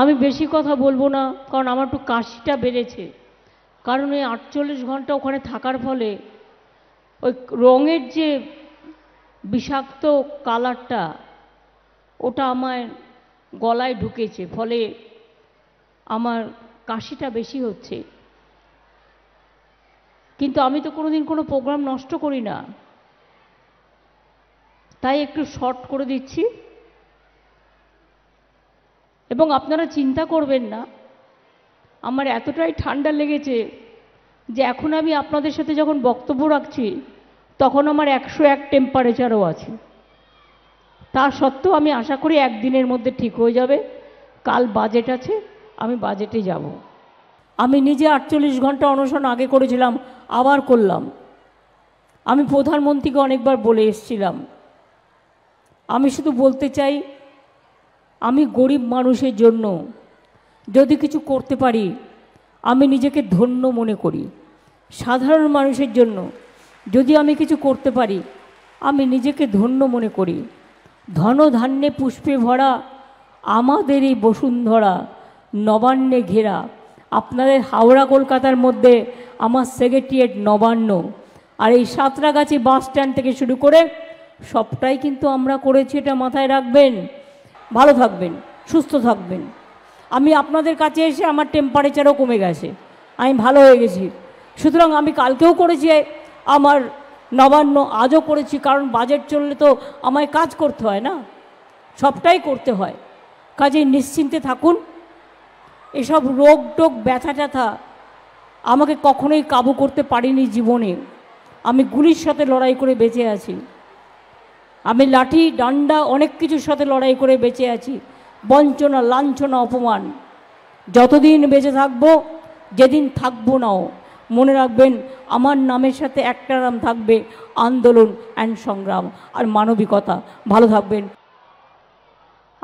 আমি বেশি কথা বলবো না কারণ আমার একটু কাশিটা বেড়েছে কারণ ওই আটচল্লিশ ঘন্টা ওখানে থাকার ফলে ওই রঙের যে বিষাক্ত কালারটা ওটা আমার গলায় ঢুকেছে ফলে আমার কাশিটা বেশি হচ্ছে কিন্তু আমি তো কোনোদিন কোনো প্রোগ্রাম নষ্ট করি না তাই একটু শর্ট করে দিচ্ছি এবং আপনারা চিন্তা করবেন না আমার এতটাই ঠান্ডা লেগেছে যে এখন আমি আপনাদের সাথে যখন বক্তব্য রাখছি তখন আমার একশো এক টেম্পারেচারও আছে তা সত্ত্বেও আমি আশা করি একদিনের মধ্যে ঠিক হয়ে যাবে কাল বাজেট আছে আমি বাজেটে যাব আমি নিজে আটচল্লিশ ঘন্টা অনশন আগে করেছিলাম আবার করলাম আমি প্রধানমন্ত্রীকে অনেকবার বলে এসছিলাম আমি শুধু বলতে চাই আমি গরিব মানুষের জন্য যদি কিছু করতে পারি আমি নিজেকে ধন্য মনে করি সাধারণ মানুষের জন্য যদি আমি কিছু করতে পারি আমি নিজেকে ধন্য মনে করি ধনধান্যে পুষ্পে ভরা আমাদের এই বসুন্ধরা নবান্নে ঘেরা আপনাদের হাওড়া কলকাতার মধ্যে আমার সেক্রেটারিয়েট নবান্ন আর এই সাঁতরাগাছি বাস স্ট্যান্ড থেকে শুরু করে সবটাই কিন্তু আমরা করেছি এটা মাথায় রাখবেন ভালো থাকবেন সুস্থ থাকবেন আমি আপনাদের কাছে এসে আমার টেম্পারেচারও কমে গেছে আমি ভালো হয়ে গেছি সুতরাং আমি কালকেও করেছি আমার নবান্ন আজও করেছি কারণ বাজেট চললে তো আমায় কাজ করতে হয় না সবটাই করতে হয় কাজেই নিশ্চিন্তে থাকুন এসব রোগ টোগ ব্যথা ট্যাথা আমাকে কখনোই কাবু করতে পারিনি জীবনে আমি গুলির সাথে লড়াই করে বেঁচে আছি আমি লাঠি ডান্ডা অনেক কিছুর সাথে লড়াই করে বেঁচে আছি বঞ্চনা লাঞ্ছনা অপমান যতদিন বেঁচে থাকবো যেদিন থাকবো নাও মনে রাখবেন আমার নামের সাথে একটা নাম থাকবে আন্দোলন অ্যান্ড সংগ্রাম আর মানবিকতা ভালো থাকবেন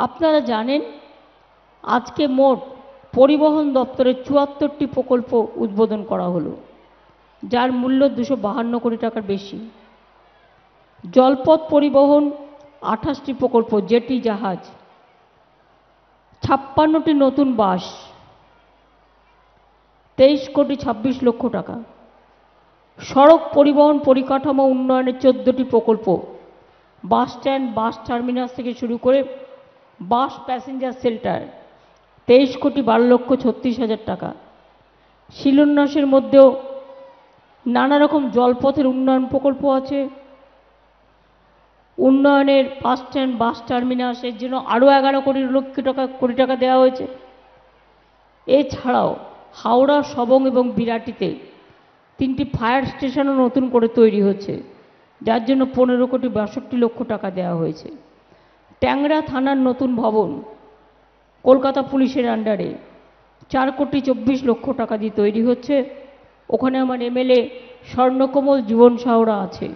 আপনারা জানেন আজকে মোট পরিবহন দপ্তরের চুয়াত্তরটি প্রকল্প উদ্বোধন করা হলো যার মূল্য দুশো বাহান্ন কোটি টাকার বেশি জলপথ পরিবহন আঠাশটি প্রকল্প জেটি জাহাজ ছাপ্পান্নটি নতুন বাস তেইশ কোটি ছাব্বিশ লক্ষ টাকা সড়ক পরিবহন পরিকাঠামো উন্নয়নের চোদ্দোটি প্রকল্প বাস স্ট্যান্ড বাস টার্মিনাস থেকে শুরু করে বাস প্যাসেঞ্জার সেল্টার তেইশ কোটি বারো লক্ষ ছত্রিশ হাজার টাকা শিলন্যাসের মধ্যেও নানা রকম জলপথের উন্নয়ন প্রকল্প আছে উন্নয়নের বাস স্ট্যান্ড বাস টার্মিনাসের জন্য আরও এগারো কোটি লক্ষ টাকা কোটি টাকা দেওয়া হয়েছে এছাড়াও হাওড়া সবং এবং বিরাটিতে তিনটি ফায়ার স্টেশনও নতুন করে তৈরি হচ্ছে যার জন্য পনেরো কোটি বাষট্টি লক্ষ টাকা দেওয়া হয়েছে ট্যাংরা থানার নতুন ভবন কলকাতা পুলিশের আন্ডারে চার কোটি চব্বিশ লক্ষ টাকা দিয়ে তৈরি হচ্ছে ওখানে আমার এমএলএ স্বর্ণকমল জীবন সাহরা আছে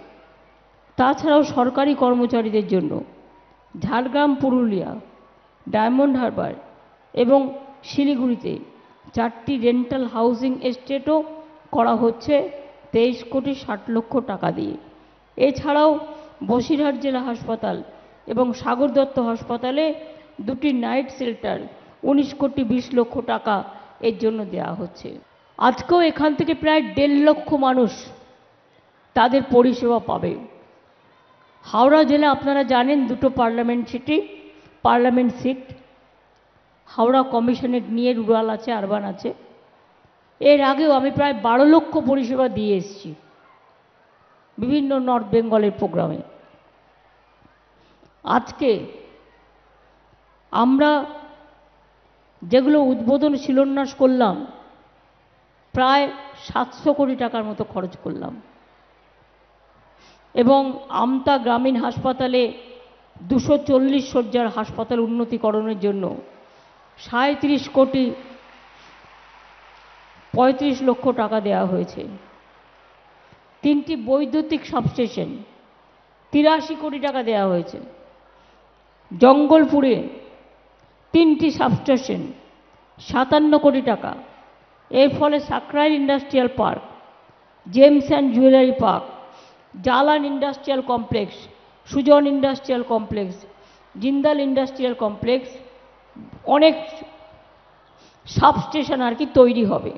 তাছাড়াও সরকারি কর্মচারীদের জন্য ঝাড়গ্রাম পুরুলিয়া ডায়মন্ড হারবার এবং শিলিগুড়িতে চারটি রেন্টাল হাউজিং এস্টেটও করা হচ্ছে তেইশ কোটি ষাট লক্ষ টাকা দিয়ে এছাড়াও বসিরহাট জেলা হাসপাতাল এবং সাগর দত্ত হাসপাতালে দুটি নাইট শেল্টার উনিশ কোটি বিশ লক্ষ টাকা এর জন্য দেয়া হচ্ছে আজকেও এখান থেকে প্রায় দেড় লক্ষ মানুষ তাদের পরিষেবা পাবে হাওড়া জেলা আপনারা জানেন দুটো parliament city parliament seat Howrah কমিশনের নিয়ে রুরাল আছে আরবান আছে এর আগেও আমি প্রায় বারো লক্ষ পরিষেবা দিয়ে এসেছি বিভিন্ন নর্থ বেঙ্গলের প্রোগ্রামে আজকে আমরা যেগুলো উদ্বোধন শিলান্যাস করলাম প্রায় সাতশো কোটি টাকার মতো খরচ করলাম এবং আমতা গ্রামীণ হাসপাতালে দুশো চল্লিশ শয্যার হাসপাতাল উন্নতিকরণের জন্য সাঁত্রিশ কোটি পঁয়ত্রিশ লক্ষ টাকা দেয়া হয়েছে তিনটি বৈদ্যুতিক সাবস্টেশন তিরাশি কোটি টাকা দেয়া হয়েছে জঙ্গলপুরে তিনটি সাবস্টেশন সাতান্ন কোটি টাকা এর ফলে Sankrail industrial park gems and jewellery park Jalan industrial complex Sujan industrial complex Jindal industrial complex অনেক সাবস্টেশন আর কি তৈরি হবে